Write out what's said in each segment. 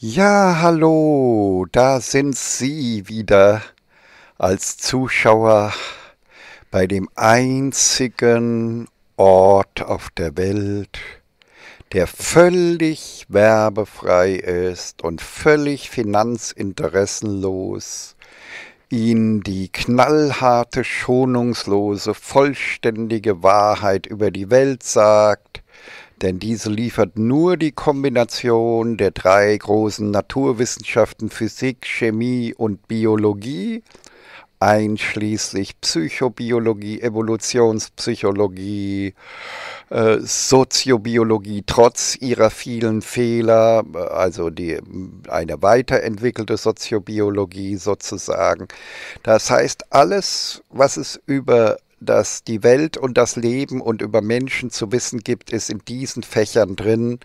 Ja, hallo, da sind Sie wieder als Zuschauer bei dem einzigen Ort auf der Welt, der völlig werbefrei ist und völlig finanzinteressenlos Ihnen die knallharte, schonungslose, vollständige Wahrheit über die Welt sagt, denn diese liefert nur die Kombination der drei großen Naturwissenschaften Physik, Chemie und Biologie, einschließlich Psychobiologie, Evolutionspsychologie, äh, Soziobiologie, trotz ihrer vielen Fehler, äh, also die, eine weiterentwickelte Soziobiologie sozusagen. Das heißt, alles, was es über dass die Welt und das Leben und über Menschen zu wissen gibt, ist in diesen Fächern drin.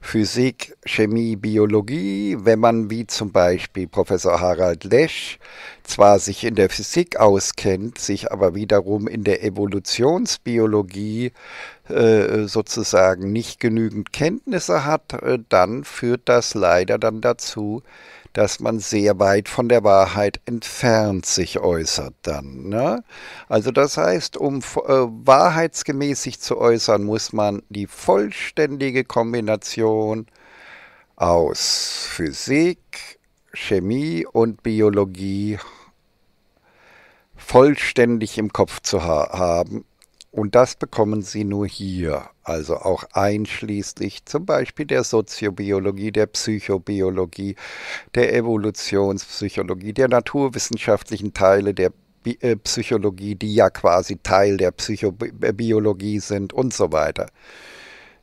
Physik, Chemie, Biologie, wenn man wie zum Beispiel Professor Harald Lesch zwar sich in der Physik auskennt, sich aber wiederum in der Evolutionsbiologie äh, sozusagen nicht genügend Kenntnisse hat, äh, dann führt das leider dann dazu, dass man sehr weit von der Wahrheit entfernt sich äußert dann. Ne? Also das heißt, um äh, wahrheitsgemäß sich zu äußern, muss man die vollständige Kombination aus Physik, Chemie und Biologie vollständig im Kopf zu ha haben, und das bekommen Sie nur hier, also auch einschließlich zum Beispiel der Soziobiologie, der Psychobiologie, der Evolutionspsychologie, der naturwissenschaftlichen Teile der äh, Psychologie, die ja quasi Teil der Psychobiologie sind und so weiter.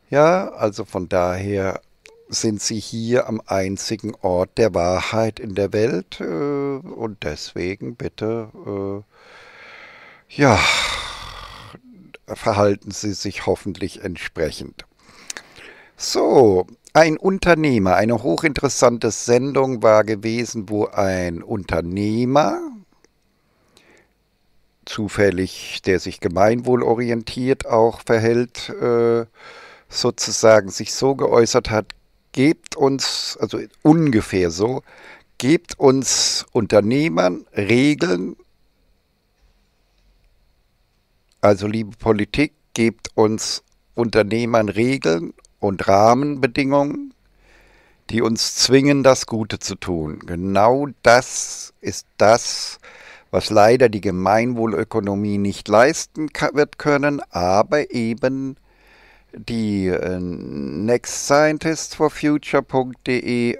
Ja, also von daher sind sie hier am einzigen Ort der Wahrheit in der Welt äh, und deswegen bitte, äh, ja, verhalten Sie sich hoffentlich entsprechend. So, ein Unternehmer, eine hochinteressante Sendung war gewesen, wo ein Unternehmer, zufällig, der sich gemeinwohlorientiert auch verhält, äh, sozusagen sich so geäußert hat, gebt uns, also ungefähr so, gebt uns Unternehmern Regeln, also liebe Politik, gebt uns Unternehmern Regeln und Rahmenbedingungen, die uns zwingen, das Gute zu tun. Genau das ist das, was leider die Gemeinwohlökonomie nicht leisten wird können, aber eben die äh, Next for nextscientistforfuture.de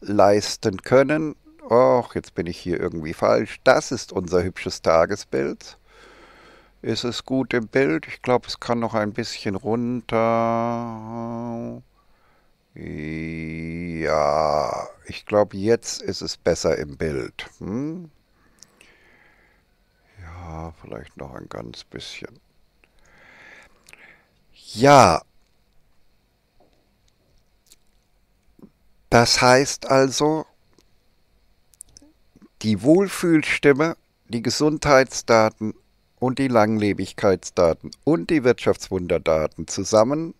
leisten können. Och, jetzt bin ich hier irgendwie falsch. Das ist unser hübsches Tagesbild. Ist es gut im Bild? Ich glaube, es kann noch ein bisschen runter. Ja, ich glaube, jetzt ist es besser im Bild. Hm? Ja, vielleicht noch ein ganz bisschen. Ja. Das heißt also, die Wohlfühlstimme, die Gesundheitsdaten und die Langlebigkeitsdaten und die Wirtschaftswunderdaten zusammen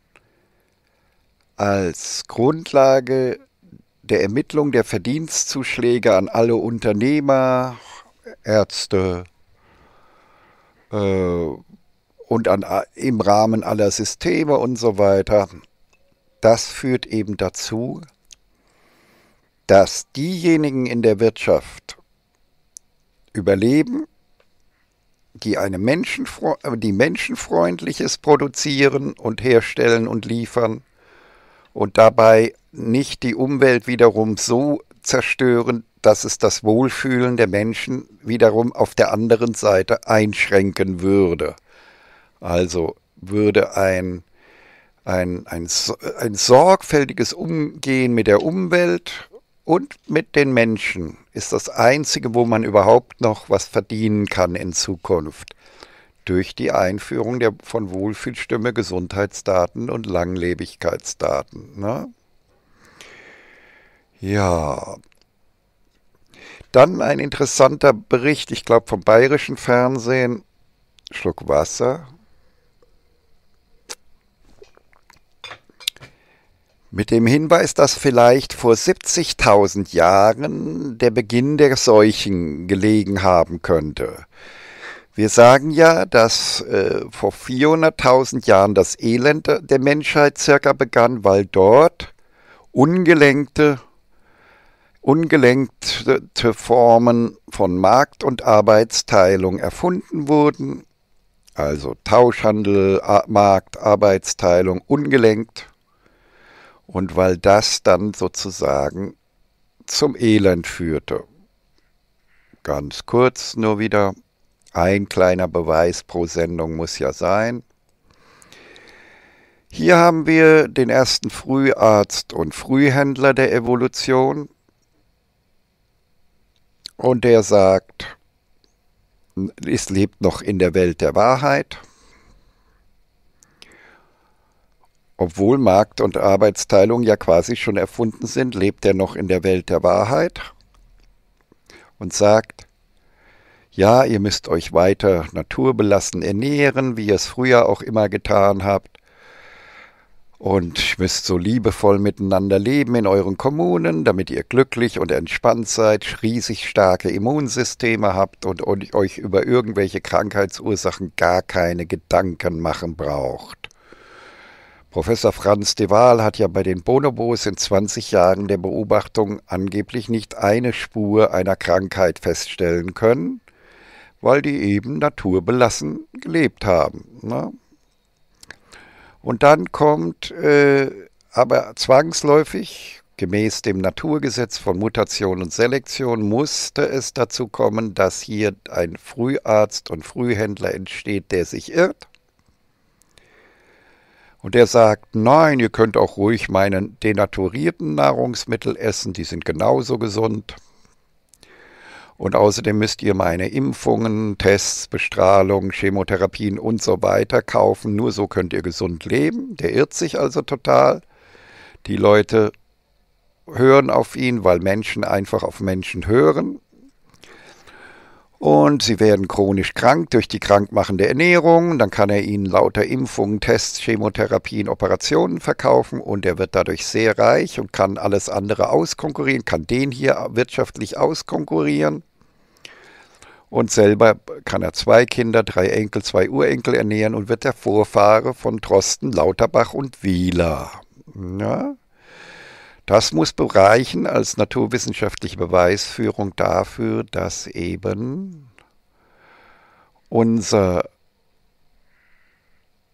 als Grundlage der Ermittlung der Verdienstzuschläge an alle Unternehmer, Ärzte äh, und an, im Rahmen aller Systeme und so weiter. Das führt eben dazu, dass diejenigen in der Wirtschaft überleben die, eine Menschenfre äh, die Menschenfreundliches produzieren und herstellen und liefern und dabei nicht die Umwelt wiederum so zerstören, dass es das Wohlfühlen der Menschen wiederum auf der anderen Seite einschränken würde. Also würde ein, ein, ein, ein sorgfältiges Umgehen mit der Umwelt und mit den Menschen ist das Einzige, wo man überhaupt noch was verdienen kann in Zukunft. Durch die Einführung der, von Wohlfühlstimme, Gesundheitsdaten und Langlebigkeitsdaten. Ne? Ja. Dann ein interessanter Bericht, ich glaube vom bayerischen Fernsehen. Schluck Wasser. Mit dem Hinweis, dass vielleicht vor 70.000 Jahren der Beginn der Seuchen gelegen haben könnte. Wir sagen ja, dass äh, vor 400.000 Jahren das Elend der Menschheit circa begann, weil dort ungelenkte, ungelenkte Formen von Markt- und Arbeitsteilung erfunden wurden. Also Tauschhandel, Markt, Arbeitsteilung, ungelenkt. Und weil das dann sozusagen zum Elend führte. Ganz kurz nur wieder, ein kleiner Beweis pro Sendung muss ja sein. Hier haben wir den ersten Früharzt und Frühhändler der Evolution. Und der sagt, es lebt noch in der Welt der Wahrheit. Obwohl Markt und Arbeitsteilung ja quasi schon erfunden sind, lebt er noch in der Welt der Wahrheit und sagt, ja, ihr müsst euch weiter naturbelassen ernähren, wie ihr es früher auch immer getan habt. Und müsst so liebevoll miteinander leben in euren Kommunen, damit ihr glücklich und entspannt seid, riesig starke Immunsysteme habt und euch über irgendwelche Krankheitsursachen gar keine Gedanken machen braucht. Professor Franz de Waal hat ja bei den Bonobos in 20 Jahren der Beobachtung angeblich nicht eine Spur einer Krankheit feststellen können, weil die eben naturbelassen gelebt haben. Ne? Und dann kommt äh, aber zwangsläufig, gemäß dem Naturgesetz von Mutation und Selektion, musste es dazu kommen, dass hier ein Früharzt und Frühhändler entsteht, der sich irrt und er sagt, nein, ihr könnt auch ruhig meine denaturierten Nahrungsmittel essen, die sind genauso gesund. Und außerdem müsst ihr meine Impfungen, Tests, Bestrahlung, Chemotherapien und so weiter kaufen. Nur so könnt ihr gesund leben. Der irrt sich also total. Die Leute hören auf ihn, weil Menschen einfach auf Menschen hören und sie werden chronisch krank durch die krankmachende Ernährung. Dann kann er ihnen lauter Impfungen, Tests, Chemotherapien, Operationen verkaufen und er wird dadurch sehr reich und kann alles andere auskonkurrieren, kann den hier wirtschaftlich auskonkurrieren. Und selber kann er zwei Kinder, drei Enkel, zwei Urenkel ernähren und wird der Vorfahre von Trosten, Lauterbach und Wieler. Ja? Das muss bereichen als naturwissenschaftliche Beweisführung dafür, dass eben unser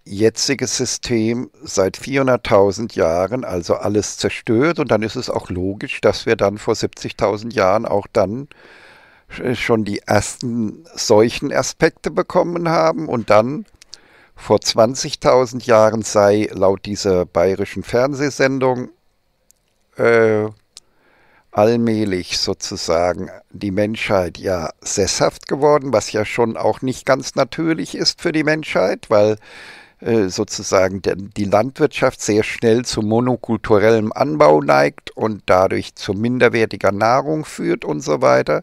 jetziges System seit 400.000 Jahren also alles zerstört und dann ist es auch logisch, dass wir dann vor 70.000 Jahren auch dann schon die ersten solchen Aspekte bekommen haben und dann vor 20.000 Jahren sei laut dieser bayerischen Fernsehsendung äh, allmählich sozusagen die Menschheit ja sesshaft geworden, was ja schon auch nicht ganz natürlich ist für die Menschheit, weil äh, sozusagen die Landwirtschaft sehr schnell zu monokulturellem Anbau neigt und dadurch zu minderwertiger Nahrung führt und so weiter.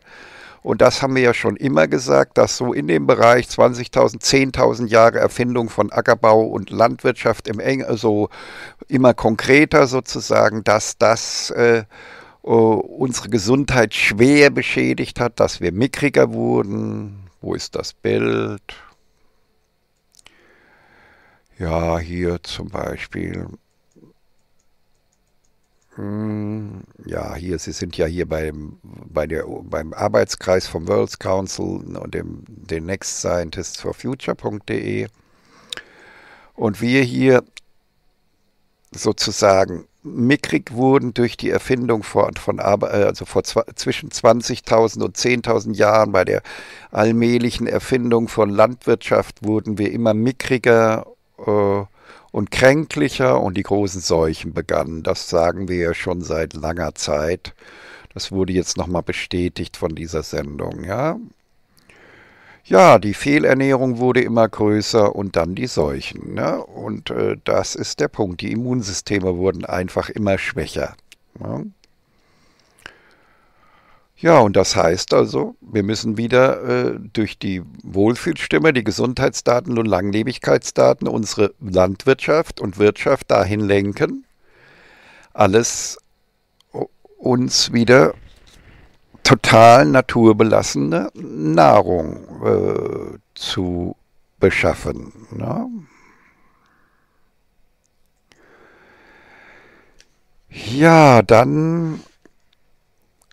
Und das haben wir ja schon immer gesagt, dass so in dem Bereich 20.000, 10.000 Jahre Erfindung von Ackerbau und Landwirtschaft im Eng, also immer konkreter sozusagen, dass das äh, äh, unsere Gesundheit schwer beschädigt hat, dass wir mickriger wurden. Wo ist das Bild? Ja, hier zum Beispiel. Hm, ja, hier, Sie sind ja hier beim, bei der, beim Arbeitskreis vom World Council und dem, den Next Scientists for Future.de. Und wir hier sozusagen mickrig wurden durch die Erfindung von, von äh, also vor, zwischen 20.000 und 10.000 Jahren bei der allmählichen Erfindung von Landwirtschaft wurden wir immer mickriger äh, und kränklicher und die großen Seuchen begannen. Das sagen wir ja schon seit langer Zeit. Das wurde jetzt nochmal bestätigt von dieser Sendung, ja. Ja, die Fehlernährung wurde immer größer und dann die Seuchen. Ne? Und äh, das ist der Punkt. Die Immunsysteme wurden einfach immer schwächer. Ne? Ja, und das heißt also, wir müssen wieder äh, durch die Wohlfühlstimme, die Gesundheitsdaten und Langlebigkeitsdaten unsere Landwirtschaft und Wirtschaft dahin lenken, alles uns wieder total naturbelassene Nahrung äh, zu beschaffen. Ne? Ja, dann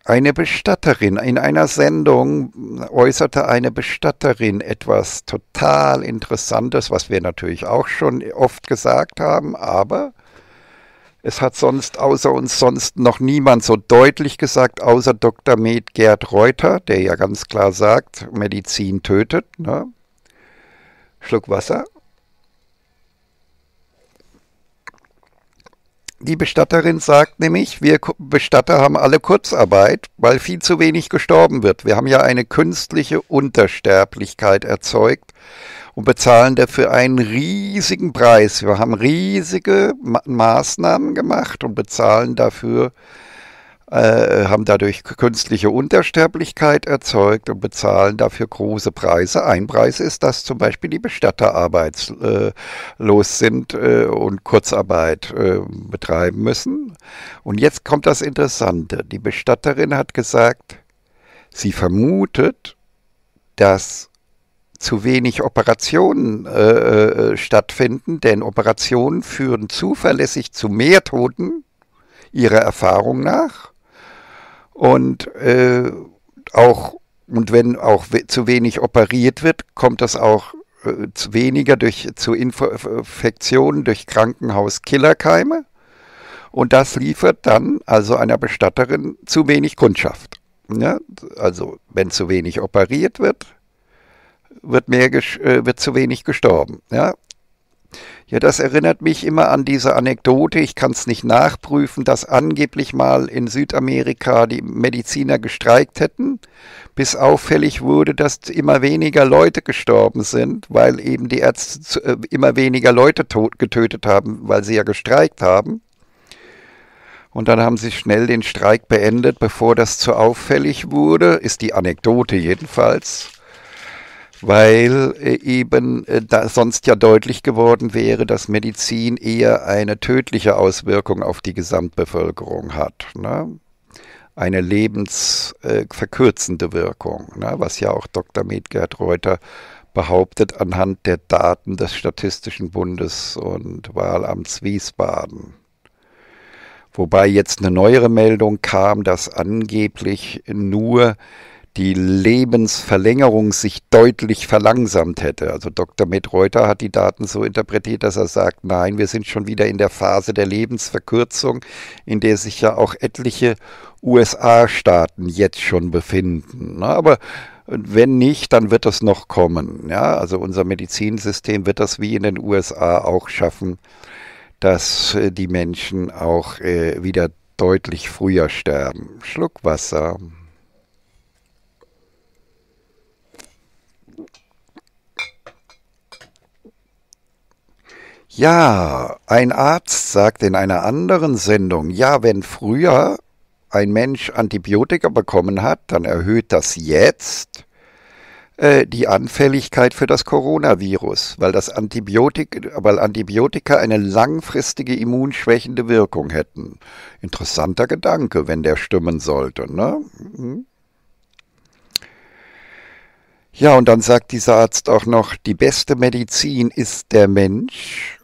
eine Bestatterin, in einer Sendung äußerte eine Bestatterin etwas total Interessantes, was wir natürlich auch schon oft gesagt haben, aber es hat sonst außer uns sonst noch niemand so deutlich gesagt, außer Dr. Med Gerd Reuter, der ja ganz klar sagt, Medizin tötet. Ne? Schluck Wasser. Die Bestatterin sagt nämlich, wir Bestatter haben alle Kurzarbeit, weil viel zu wenig gestorben wird. Wir haben ja eine künstliche Untersterblichkeit erzeugt und bezahlen dafür einen riesigen Preis. Wir haben riesige Maßnahmen gemacht und bezahlen dafür äh, haben dadurch künstliche Untersterblichkeit erzeugt und bezahlen dafür große Preise. Ein Preis ist, dass zum Beispiel die Bestatter arbeitslos sind äh, und Kurzarbeit äh, betreiben müssen. Und jetzt kommt das Interessante. Die Bestatterin hat gesagt, sie vermutet, dass zu wenig Operationen äh, stattfinden, denn Operationen führen zuverlässig zu mehr Toten, ihrer Erfahrung nach, und äh, auch und wenn auch zu wenig operiert wird, kommt das auch äh, zu weniger durch zu Infektionen durch Krankenhauskillerkeime und das liefert dann also einer Bestatterin zu wenig Kundschaft. Ja? Ne? Also wenn zu wenig operiert wird, wird, mehr äh, wird zu wenig gestorben. Ja? Ja, das erinnert mich immer an diese Anekdote, ich kann es nicht nachprüfen, dass angeblich mal in Südamerika die Mediziner gestreikt hätten, bis auffällig wurde, dass immer weniger Leute gestorben sind, weil eben die Ärzte äh, immer weniger Leute getötet haben, weil sie ja gestreikt haben. Und dann haben sie schnell den Streik beendet, bevor das zu auffällig wurde, ist die Anekdote jedenfalls weil äh, eben äh, da sonst ja deutlich geworden wäre, dass Medizin eher eine tödliche Auswirkung auf die Gesamtbevölkerung hat. Ne? Eine lebensverkürzende äh, Wirkung, ne? was ja auch Dr. Medgerd Reuter behauptet anhand der Daten des Statistischen Bundes und Wahlamts Wiesbaden. Wobei jetzt eine neuere Meldung kam, dass angeblich nur die Lebensverlängerung sich deutlich verlangsamt hätte. Also Dr. Medreuter hat die Daten so interpretiert, dass er sagt, nein, wir sind schon wieder in der Phase der Lebensverkürzung, in der sich ja auch etliche USA-Staaten jetzt schon befinden. Aber wenn nicht, dann wird das noch kommen. Ja, also unser Medizinsystem wird das wie in den USA auch schaffen, dass äh, die Menschen auch äh, wieder deutlich früher sterben. Schluck Wasser. Ja, ein Arzt sagt in einer anderen Sendung, ja, wenn früher ein Mensch Antibiotika bekommen hat, dann erhöht das jetzt äh, die Anfälligkeit für das Coronavirus, weil, das Antibiotik, weil Antibiotika eine langfristige immunschwächende Wirkung hätten. Interessanter Gedanke, wenn der stimmen sollte. Ne? Hm. Ja, und dann sagt dieser Arzt auch noch, die beste Medizin ist der Mensch.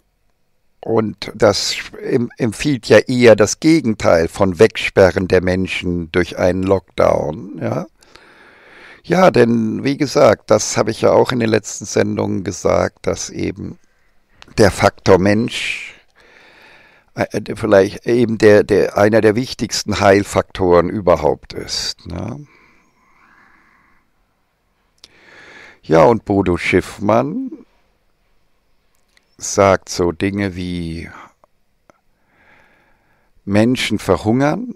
Und das empfiehlt ja eher das Gegenteil von Wegsperren der Menschen durch einen Lockdown. Ja, ja denn wie gesagt, das habe ich ja auch in den letzten Sendungen gesagt, dass eben der Faktor Mensch äh, äh, vielleicht eben der, der einer der wichtigsten Heilfaktoren überhaupt ist. Ne? Ja, und Bodo Schiffmann sagt so Dinge wie Menschen verhungern,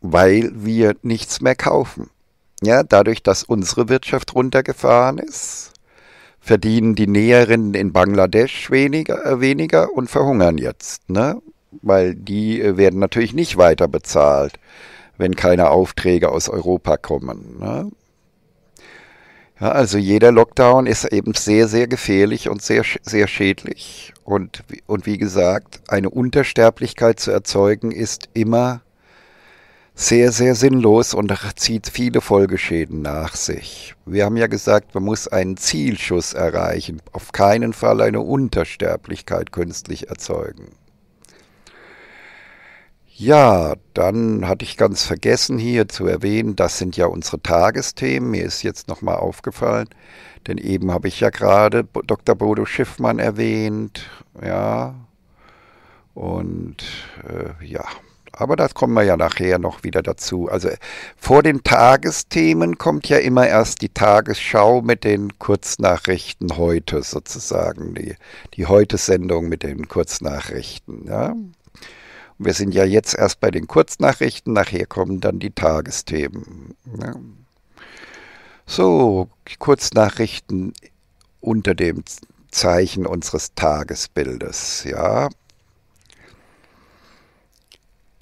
weil wir nichts mehr kaufen. Ja, dadurch, dass unsere Wirtschaft runtergefahren ist, verdienen die Näherinnen in Bangladesch weniger, äh, weniger und verhungern jetzt, ne? Weil die äh, werden natürlich nicht weiter bezahlt, wenn keine Aufträge aus Europa kommen. Ne? Ja, also jeder Lockdown ist eben sehr, sehr gefährlich und sehr, sehr schädlich. Und, und wie gesagt, eine Untersterblichkeit zu erzeugen ist immer sehr, sehr sinnlos und zieht viele Folgeschäden nach sich. Wir haben ja gesagt, man muss einen Zielschuss erreichen, auf keinen Fall eine Untersterblichkeit künstlich erzeugen. Ja, dann hatte ich ganz vergessen hier zu erwähnen, das sind ja unsere Tagesthemen. Mir ist jetzt nochmal aufgefallen, denn eben habe ich ja gerade Dr. Bodo Schiffmann erwähnt. Ja, und äh, ja, aber das kommen wir ja nachher noch wieder dazu. Also vor den Tagesthemen kommt ja immer erst die Tagesschau mit den Kurznachrichten heute sozusagen, die, die Heute-Sendung mit den Kurznachrichten. Ja. Wir sind ja jetzt erst bei den Kurznachrichten, nachher kommen dann die Tagesthemen. Ne? So, Kurznachrichten unter dem Zeichen unseres Tagesbildes, ja.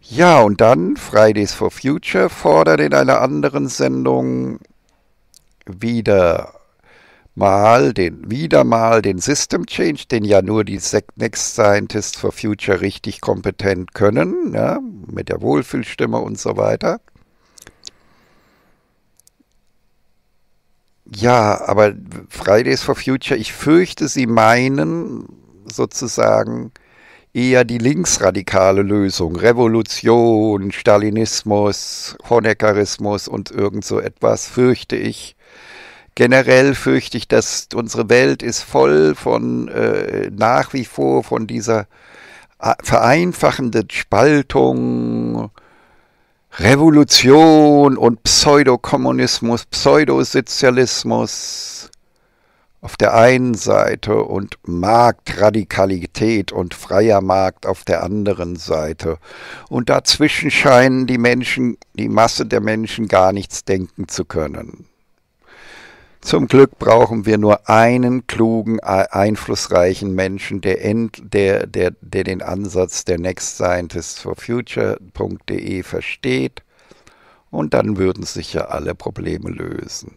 Ja, und dann Fridays for Future fordert in einer anderen Sendung wieder mal den, wieder mal den System Change, den ja nur die Next Scientists for Future richtig kompetent können, ja, mit der Wohlfühlstimme und so weiter. Ja, aber Fridays for Future, ich fürchte, sie meinen sozusagen eher die linksradikale Lösung, Revolution, Stalinismus, Honeckerismus und irgend so etwas, fürchte ich Generell fürchte ich, dass unsere Welt ist voll von äh, nach wie vor von dieser äh, vereinfachenden Spaltung, Revolution und Pseudokommunismus, Pseudosozialismus auf der einen Seite und Marktradikalität und freier Markt auf der anderen Seite. Und dazwischen scheinen die Menschen, die Masse der Menschen gar nichts denken zu können. Zum Glück brauchen wir nur einen klugen, einflussreichen Menschen, der, end, der, der, der den Ansatz der Next Scientists for Future.de versteht. Und dann würden sich ja alle Probleme lösen.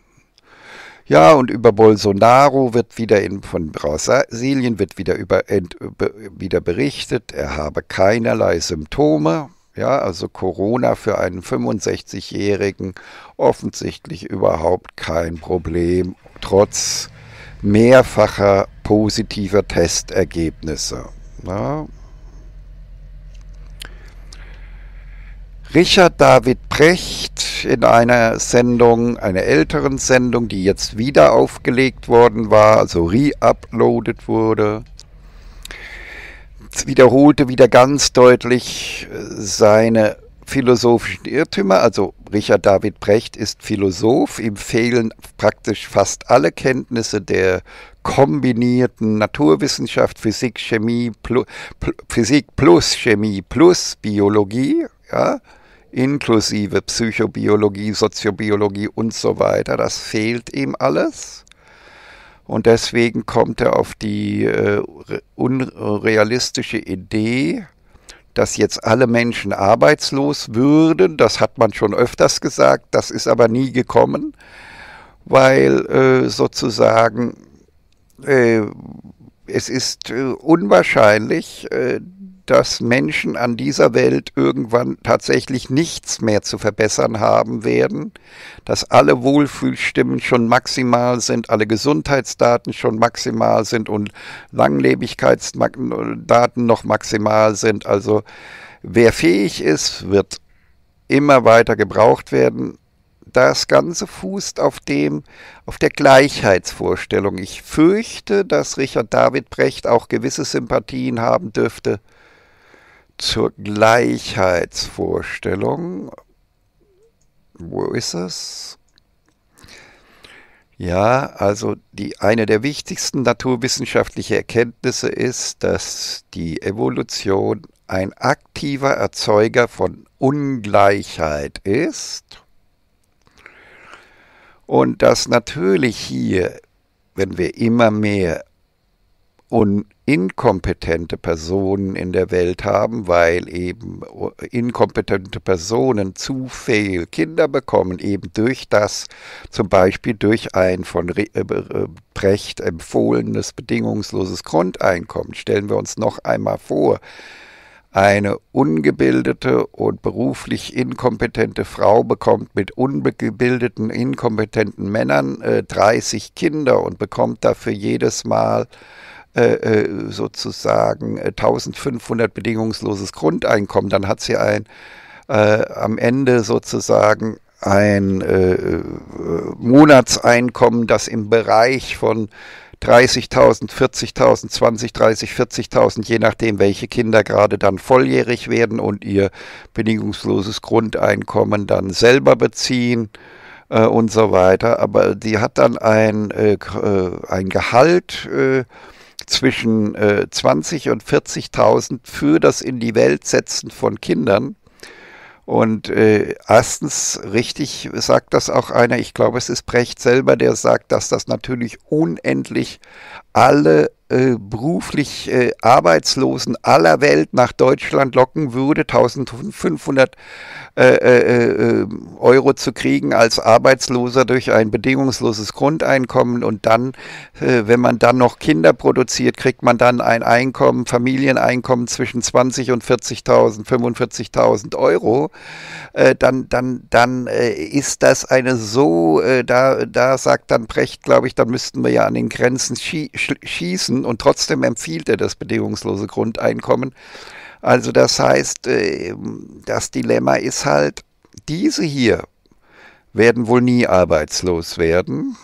Ja, und über Bolsonaro wird wieder in, von Brasilien wird wieder, über, ent, wieder berichtet, er habe keinerlei Symptome, ja, also Corona für einen 65-Jährigen offensichtlich überhaupt kein Problem, trotz mehrfacher positiver Testergebnisse. Ja. Richard David Precht in einer Sendung, einer älteren Sendung, die jetzt wieder aufgelegt worden war, also re-uploaded wurde, wiederholte wieder ganz deutlich äh, seine philosophischen Irrtümer. Also Richard David Brecht ist Philosoph, ihm fehlen praktisch fast alle Kenntnisse der kombinierten Naturwissenschaft, Physik, Chemie, plus, Physik plus Chemie plus Biologie, ja, inklusive Psychobiologie, Soziobiologie und so weiter. Das fehlt ihm alles. Und deswegen kommt er auf die äh, unrealistische Idee, dass jetzt alle Menschen arbeitslos würden. Das hat man schon öfters gesagt, das ist aber nie gekommen, weil äh, sozusagen äh, es ist äh, unwahrscheinlich, äh, dass Menschen an dieser Welt irgendwann tatsächlich nichts mehr zu verbessern haben werden, dass alle Wohlfühlstimmen schon maximal sind, alle Gesundheitsdaten schon maximal sind und Langlebigkeitsdaten noch maximal sind. Also wer fähig ist, wird immer weiter gebraucht werden. Das Ganze fußt auf dem, auf der Gleichheitsvorstellung. Ich fürchte, dass Richard David Brecht auch gewisse Sympathien haben dürfte zur Gleichheitsvorstellung. Wo ist es? Ja, also die, eine der wichtigsten naturwissenschaftlichen Erkenntnisse ist, dass die Evolution ein aktiver Erzeuger von Ungleichheit ist und dass natürlich hier, wenn wir immer mehr inkompetente Personen in der Welt haben, weil eben inkompetente Personen zu viel Kinder bekommen, eben durch das, zum Beispiel durch ein von äh, äh, Brecht empfohlenes bedingungsloses Grundeinkommen. Stellen wir uns noch einmal vor, eine ungebildete und beruflich inkompetente Frau bekommt mit ungebildeten, inkompetenten Männern äh, 30 Kinder und bekommt dafür jedes Mal äh, äh, sozusagen 1500 äh, bedingungsloses Grundeinkommen, dann hat sie ein äh, am Ende sozusagen ein äh, äh Monatseinkommen, das im Bereich von 30.000, 40.000, 20.000, 30.000, 40.000, je nachdem, welche Kinder gerade dann volljährig werden und ihr bedingungsloses Grundeinkommen dann selber beziehen äh, und so weiter. Aber die hat dann ein, äh, ein Gehalt, zwischen äh, 20 und 40.000 für das in die Welt setzen von Kindern. Und äh, erstens, richtig sagt das auch einer, ich glaube es ist Brecht selber, der sagt, dass das natürlich unendlich alle äh, beruflich äh, Arbeitslosen aller Welt nach Deutschland locken würde, 1500 äh, äh, äh, Euro zu kriegen als Arbeitsloser durch ein bedingungsloses Grundeinkommen und dann, wenn man dann noch Kinder produziert, kriegt man dann ein Einkommen, Familieneinkommen zwischen 20 und 40.000, 45.000 Euro, dann, dann, dann ist das eine so, da, da sagt dann Brecht, glaube ich, dann müssten wir ja an den Grenzen schie schießen und trotzdem empfiehlt er das bedingungslose Grundeinkommen. Also das heißt, ähm, das Dilemma ist halt, diese hier werden wohl nie arbeitslos werden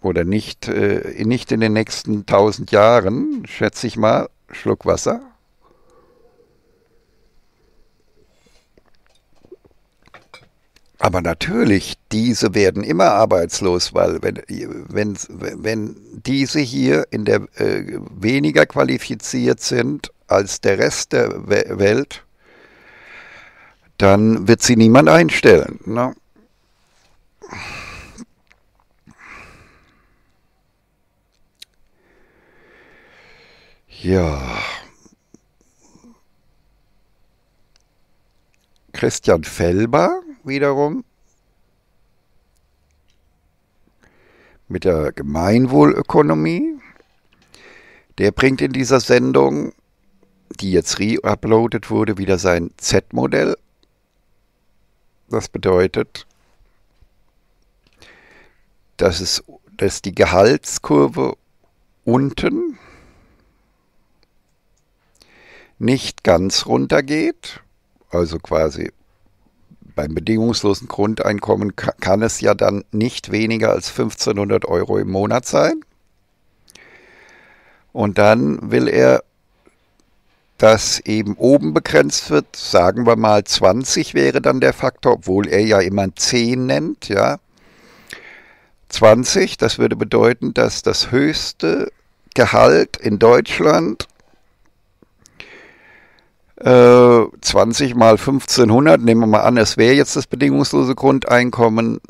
oder nicht, äh, nicht in den nächsten tausend Jahren, schätze ich mal, Schluck Wasser. Aber natürlich, diese werden immer arbeitslos, weil wenn, wenn, wenn diese hier in der, äh, weniger qualifiziert sind als der Rest der Welt, dann wird sie niemand einstellen. Ne? Ja. Christian Felber wiederum mit der Gemeinwohlökonomie. Der bringt in dieser Sendung, die jetzt re-uploadet wurde, wieder sein Z-Modell. Das bedeutet, dass, es, dass die Gehaltskurve unten nicht ganz runtergeht, also quasi beim bedingungslosen Grundeinkommen kann, es ja dann nicht weniger als 1500 Euro im Monat sein. Und dann will er, dass eben oben begrenzt wird, sagen wir mal 20 wäre dann der Faktor, obwohl er ja immer 10 nennt, ja. 20, das würde bedeuten, dass das höchste Gehalt in Deutschland 20 äh, mal 1500, nehmen wir mal an, es wäre jetzt das bedingungslose Grundeinkommen,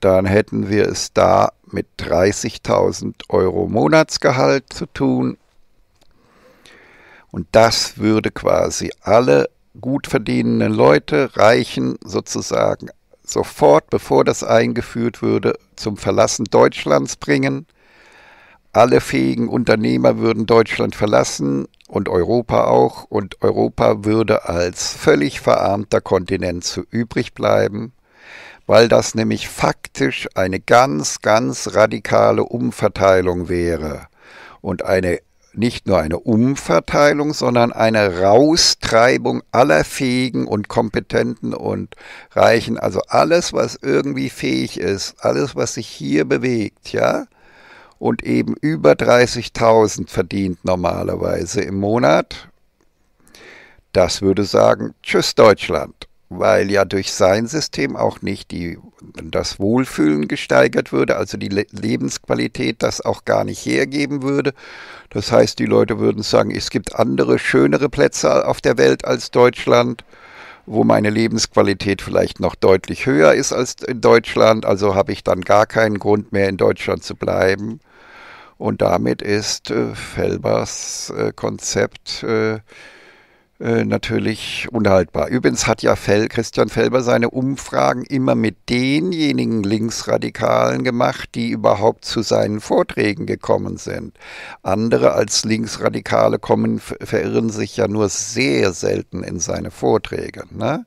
dann hätten wir es da mit 30.000 Euro Monatsgehalt zu tun. Und das würde quasi alle gut verdienenden Leute, Reichen sozusagen, sofort, bevor das eingeführt würde, zum Verlassen Deutschlands bringen. Alle fähigen Unternehmer würden Deutschland verlassen und Europa auch, und Europa würde als völlig verarmter Kontinent zu übrig bleiben, weil das nämlich faktisch eine ganz, ganz radikale Umverteilung wäre und eine nicht nur eine Umverteilung, sondern eine Raustreibung aller fähigen und kompetenten und reichen, also alles, was irgendwie fähig ist, alles, was sich hier bewegt, ja, und eben über 30.000 verdient normalerweise im Monat. Das würde sagen, tschüss Deutschland, weil ja durch sein System auch nicht die, das Wohlfühlen gesteigert würde, also die Le Lebensqualität das auch gar nicht hergeben würde. Das heißt, die Leute würden sagen, es gibt andere, schönere Plätze auf der Welt als Deutschland wo meine Lebensqualität vielleicht noch deutlich höher ist als in Deutschland, also habe ich dann gar keinen Grund mehr in Deutschland zu bleiben. Und damit ist äh, Felbers äh, Konzept äh, äh, natürlich unhaltbar. Übrigens hat ja Fel, Christian Felber seine Umfragen immer mit denjenigen Linksradikalen gemacht, die überhaupt zu seinen Vorträgen gekommen sind. Andere als Linksradikale kommen, verirren sich ja nur sehr selten in seine Vorträge. Ne?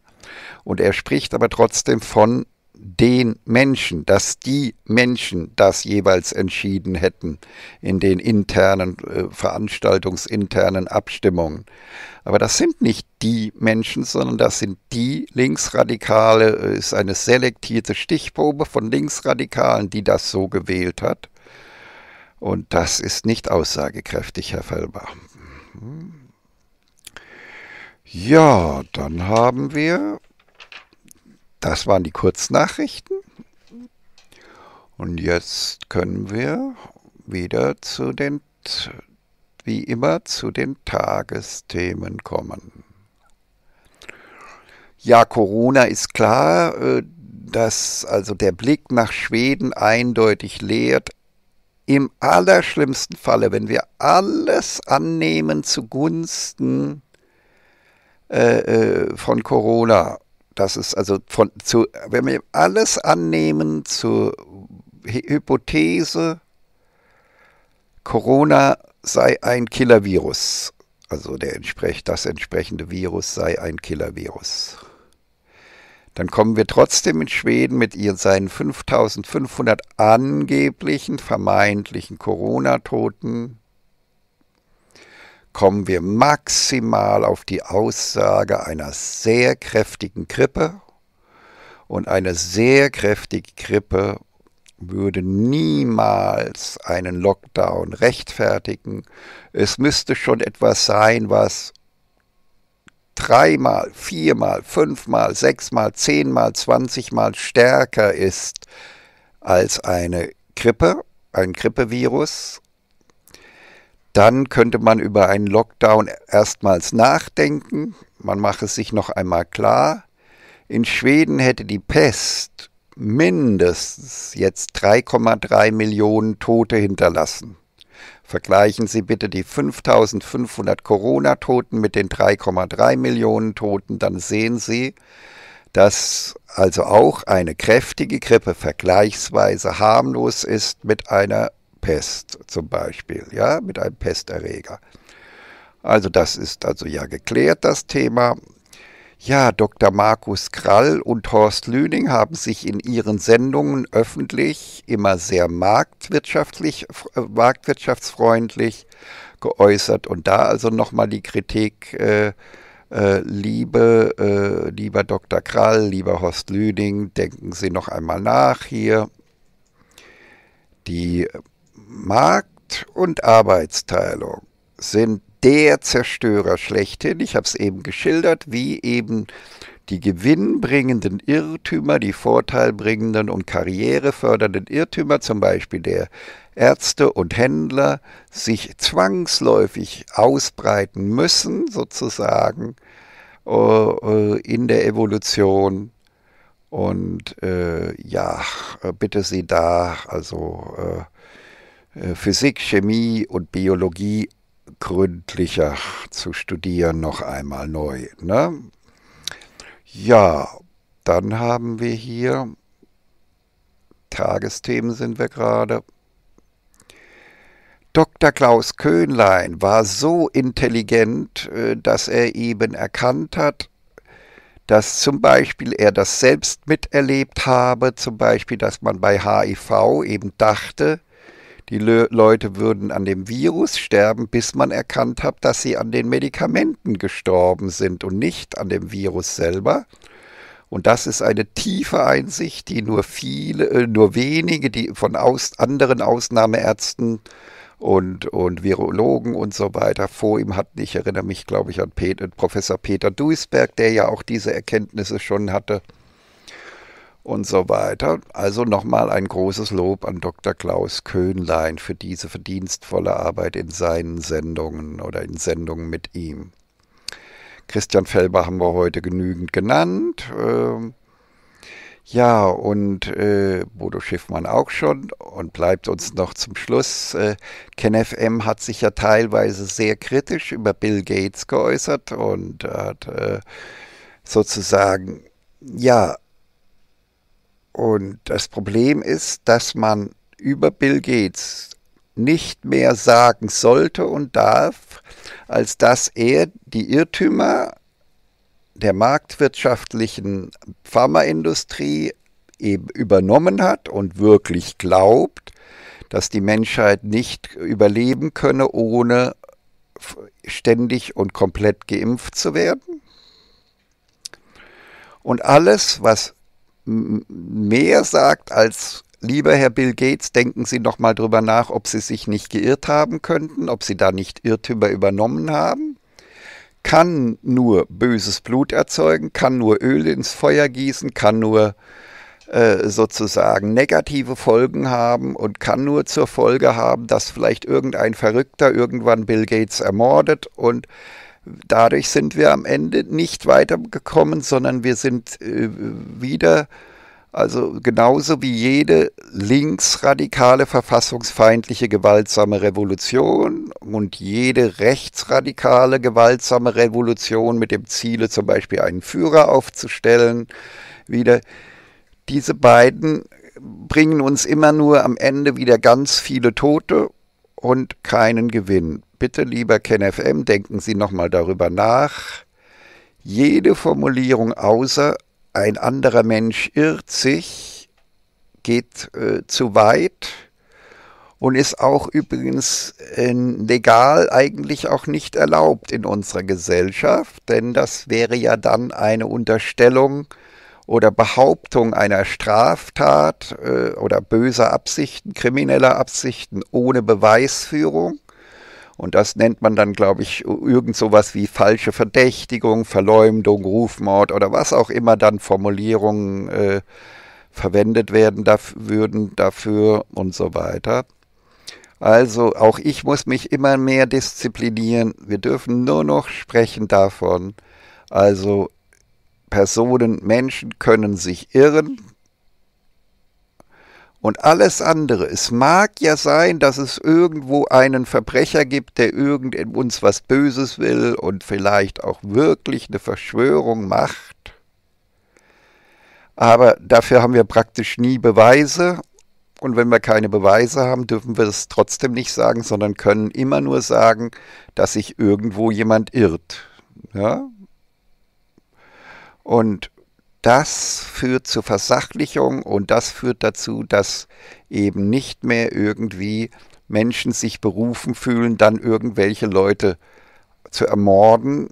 Und er spricht aber trotzdem von den Menschen, dass die Menschen das jeweils entschieden hätten in den internen, äh, veranstaltungsinternen Abstimmungen. Aber das sind nicht die Menschen, sondern das sind die Linksradikale, äh, ist eine selektierte Stichprobe von Linksradikalen, die das so gewählt hat. Und das ist nicht aussagekräftig, Herr Felber. Hm. Ja, dann haben wir das waren die Kurznachrichten. Und jetzt können wir wieder zu den, wie immer, zu den Tagesthemen kommen. Ja, Corona ist klar, äh, dass also der Blick nach Schweden eindeutig lehrt, im allerschlimmsten Falle, wenn wir alles annehmen zugunsten äh, äh von Corona das ist also von zu, wenn wir alles annehmen zur Hypothese, Corona sei ein Killer-Virus. Also der entspricht, das entsprechende Virus sei ein Killer-Virus. Dann kommen wir trotzdem in Schweden mit ihren seinen 5500 angeblichen, vermeintlichen Corona-Toten kommen wir maximal auf die Aussage einer sehr kräftigen Krippe. Und eine sehr kräftige Krippe würde niemals einen Lockdown rechtfertigen. Es müsste schon etwas sein, was dreimal, viermal, fünfmal, sechsmal, zehnmal, zwanzigmal stärker ist als eine Grippe, ein Grippevirus dann könnte man über einen Lockdown erstmals nachdenken. Man mache es sich noch einmal klar. In Schweden hätte die Pest mindestens jetzt 3,3 Millionen Tote hinterlassen. Vergleichen Sie bitte die 5500 Corona-Toten mit den 3,3 Millionen Toten, dann sehen Sie, dass also auch eine kräftige Grippe vergleichsweise harmlos ist mit einer Pest zum Beispiel, ja, mit einem Pesterreger. Also das ist also ja geklärt, das Thema. Ja, Dr. Markus Krall und Horst Lüning haben sich in ihren Sendungen öffentlich immer sehr marktwirtschaftlich, äh, marktwirtschaftsfreundlich geäußert und da also nochmal die Kritik, äh, äh, liebe, äh, lieber Dr. Krall, lieber Horst Lüning, denken Sie noch einmal nach hier. Die Markt- und Arbeitsteilung sind der Zerstörer schlechthin. Ich habe es eben geschildert, wie eben die gewinnbringenden Irrtümer, die vorteilbringenden und karrierefördernden Irrtümer, zum Beispiel der Ärzte und Händler, sich zwangsläufig ausbreiten müssen, sozusagen, äh, äh, in der Evolution. Und äh, ja, äh, bitte Sie da, also äh, Physik, Chemie und Biologie gründlicher zu studieren, noch einmal neu. Ne? Ja, dann haben wir hier, Tagesthemen sind wir gerade. Dr. Klaus Köhnlein war so intelligent, äh, dass er eben erkannt hat, dass zum Beispiel er das selbst miterlebt habe, zum Beispiel, dass man bei HIV eben dachte, die Le Leute würden an dem Virus sterben, bis man erkannt hat, dass sie an den Medikamenten gestorben sind und nicht an dem Virus selber. Und das ist eine tiefe Einsicht, die nur viele, äh, nur wenige, die von aus, anderen Ausnahmeärzten und, und Virologen und so weiter vor ihm hatten. Ich erinnere mich, glaube ich, an Pet Professor Peter Duisberg, der ja auch diese Erkenntnisse schon hatte und so weiter. Also nochmal ein großes Lob an Dr. Klaus Köhnlein für diese verdienstvolle Arbeit in seinen Sendungen oder in Sendungen mit ihm. Christian Felber haben wir heute genügend genannt. Ähm, ja, und äh, Bodo Schiffmann auch schon. Und bleibt uns noch zum Schluss. Äh, KenFM hat sich ja teilweise sehr kritisch über Bill Gates geäußert und hat äh, sozusagen, ja, und das Problem ist, dass man über Bill Gates nicht mehr sagen sollte und darf, als dass er die Irrtümer der marktwirtschaftlichen Pharmaindustrie eben übernommen hat und wirklich glaubt, dass die Menschheit nicht überleben könne, ohne ständig und komplett geimpft zu werden. Und alles, was mehr sagt als lieber Herr Bill Gates, denken Sie noch mal drüber nach, ob Sie sich nicht geirrt haben könnten, ob Sie da nicht Irrtümer übernommen haben. Kann nur böses Blut erzeugen, kann nur Öl ins Feuer gießen, kann nur äh, sozusagen negative Folgen haben und kann nur zur Folge haben, dass vielleicht irgendein Verrückter irgendwann Bill Gates ermordet und dadurch sind wir am Ende nicht weitergekommen, sondern wir sind äh, wieder, also genauso wie jede linksradikale, verfassungsfeindliche, gewaltsame Revolution und jede rechtsradikale, gewaltsame Revolution mit dem Ziele, zum Beispiel einen Führer aufzustellen, wieder diese beiden bringen uns immer nur am Ende wieder ganz viele Tote und keinen Gewinn. Bitte, lieber KenFM, denken Sie nochmal darüber nach. Jede Formulierung außer ein anderer Mensch irrt sich geht äh, zu weit und ist auch übrigens äh, legal eigentlich auch nicht erlaubt in unserer Gesellschaft, denn das wäre ja dann eine Unterstellung oder Behauptung einer Straftat äh, oder böser Absichten, krimineller Absichten ohne Beweisführung. Und das nennt man dann, glaube ich, irgend sowas wie falsche Verdächtigung, Verleumdung, Rufmord oder was auch immer dann Formulierungen äh, verwendet werden dafür, würden dafür und so weiter. Also auch ich muss mich immer mehr disziplinieren. Wir dürfen nur noch sprechen davon. Also Personen, Menschen können sich irren, und alles andere, es mag ja sein, dass es irgendwo einen Verbrecher gibt, der irgend in uns was Böses will und vielleicht auch wirklich eine Verschwörung macht. Aber dafür haben wir praktisch nie Beweise. Und wenn wir keine Beweise haben, dürfen wir es trotzdem nicht sagen, sondern können immer nur sagen, dass sich irgendwo jemand irrt. Ja? Und das führt zur Versachlichung und das führt dazu, dass eben nicht mehr irgendwie Menschen sich berufen fühlen, dann irgendwelche Leute zu ermorden,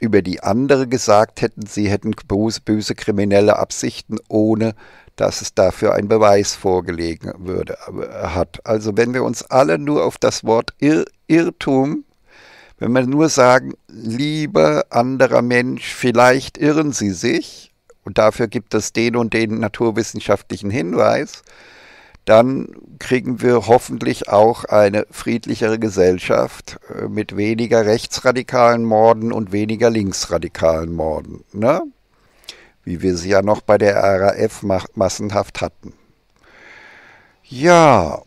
über die andere gesagt hätten, sie hätten böse, böse kriminelle Absichten, ohne dass es dafür ein Beweis vorgelegen würde, äh, hat. Also wenn wir uns alle nur auf das Wort Irr Irrtum wenn wir nur sagen, lieber anderer Mensch, vielleicht irren Sie sich, und dafür gibt es den und den naturwissenschaftlichen Hinweis, dann kriegen wir hoffentlich auch eine friedlichere Gesellschaft äh, mit weniger rechtsradikalen Morden und weniger linksradikalen Morden, ne? wie wir sie ja noch bei der RAF massenhaft hatten. Ja,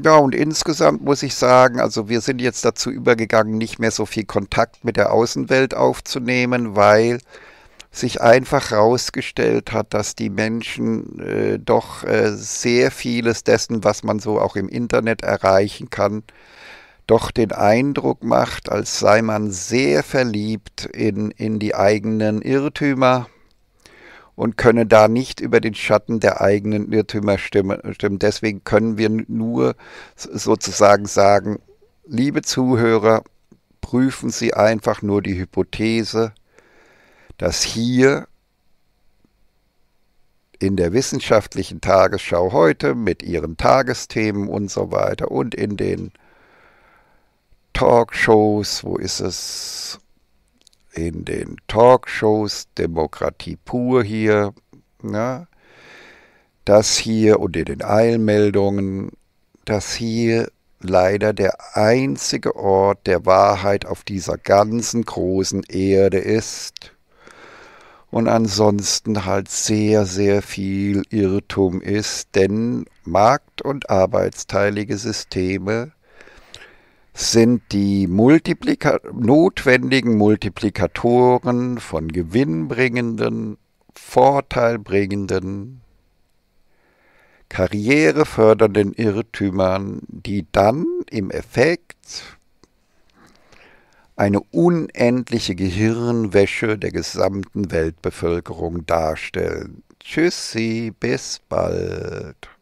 ja, und insgesamt muss ich sagen, also wir sind jetzt dazu übergegangen, nicht mehr so viel Kontakt mit der Außenwelt aufzunehmen, weil sich einfach herausgestellt hat, dass die Menschen äh, doch äh, sehr vieles dessen, was man so auch im Internet erreichen kann, doch den Eindruck macht, als sei man sehr verliebt in, in die eigenen Irrtümer und könne da nicht über den Schatten der eigenen Irrtümer stimmen. Deswegen können wir nur sozusagen sagen, liebe Zuhörer, prüfen Sie einfach nur die Hypothese, dass hier in der wissenschaftlichen Tagesschau heute mit ihren Tagesthemen und so weiter und in den Talkshows, wo ist es? In den Talkshows Demokratie pur hier, na, ne? dass hier und in den Eilmeldungen, dass hier leider der einzige Ort der Wahrheit auf dieser ganzen großen Erde ist, und ansonsten halt sehr, sehr viel Irrtum ist, denn markt- und arbeitsteilige Systeme sind die Multiplika notwendigen Multiplikatoren von gewinnbringenden, vorteilbringenden, karrierefördernden Irrtümern, die dann im Effekt eine unendliche Gehirnwäsche der gesamten Weltbevölkerung darstellen. Tschüssi, bis bald.